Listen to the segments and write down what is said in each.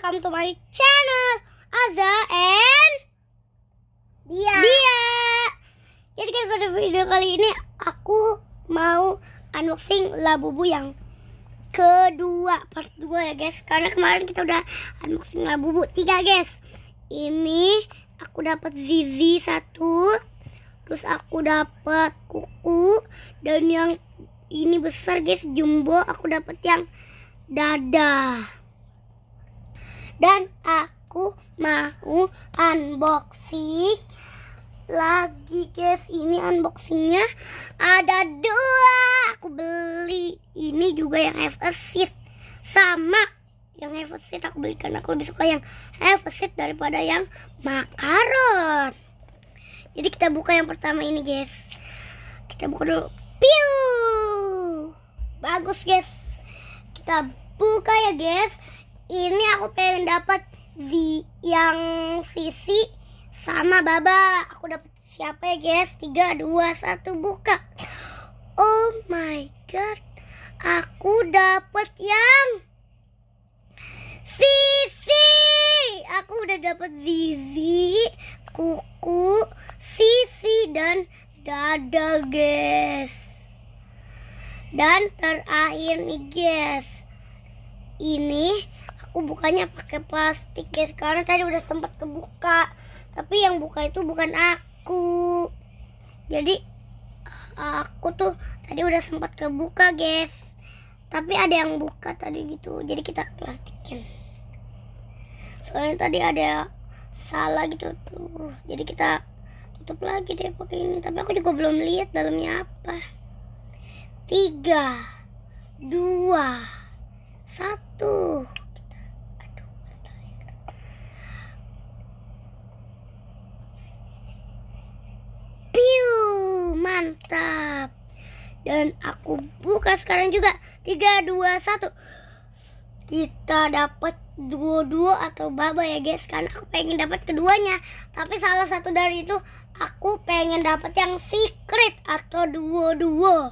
welcome to my channel Aza and Dia. Dia. Jadi guys pada video kali ini aku mau unboxing labubu yang kedua part 2 ya guys karena kemarin kita udah unboxing labubu tiga guys. Ini aku dapat zizi satu terus aku dapat kuku dan yang ini besar guys jumbo aku dapat yang dadah dan aku mau unboxing lagi guys ini unboxingnya ada dua aku beli ini juga yang have a seat sama yang have a seat aku beli karena aku lebih suka yang have a seat daripada yang makaron jadi kita buka yang pertama ini guys kita buka dulu piu bagus guys kita buka ya guys ini aku pengen dapat Z yang sisi sama baba aku dapat siapa ya guys tiga dua satu buka oh my god aku dapat yang sisi aku udah dapat zizi kuku sisi dan dada guys dan terakhir nih guys ini aku bukanya pakai plastik guys ya. karena tadi udah sempat kebuka tapi yang buka itu bukan aku jadi aku tuh tadi udah sempat kebuka guys tapi ada yang buka tadi gitu jadi kita plastikin soalnya tadi ada salah gitu tuh jadi kita tutup lagi deh pakai ini tapi aku juga belum lihat dalamnya apa tiga dua satu mantap dan aku buka sekarang juga 3 2 1 kita dapat dua dua atau baba ya guys kan aku pengen dapat keduanya tapi salah satu dari itu aku pengen dapat yang secret atau dua dua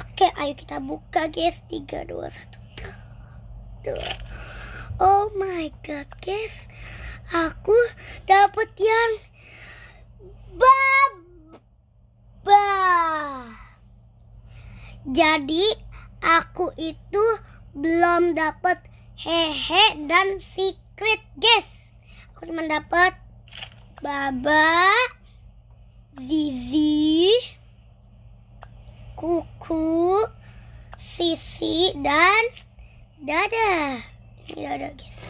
oke ayo kita buka guys tiga dua satu oh my god guys aku dapat yang Jadi aku itu belum dapat hehe dan secret guys. Aku cuma dapat Baba, Zizi, Kuku, Sisi dan Dada. Ini Dada guys.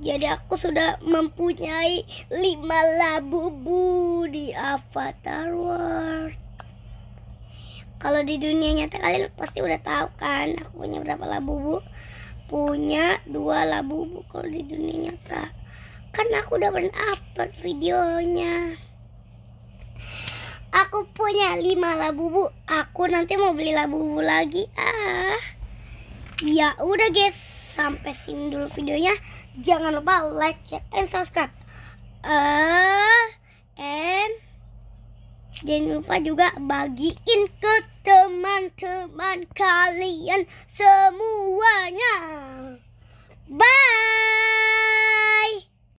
Jadi aku sudah mempunyai lima labu bu di Avatar World kalau di dunia nyata kalian pasti udah tahu kan aku punya berapa labu bu punya dua labu bu kalau di dunia nyata kan aku udah pernah upload videonya aku punya lima labu bu aku nanti mau beli labu bu lagi ah ya udah guys sampai sini dulu videonya jangan lupa like share and subscribe uh, and jangan lupa juga bagiin ke teman-teman kalian semuanya. Bye.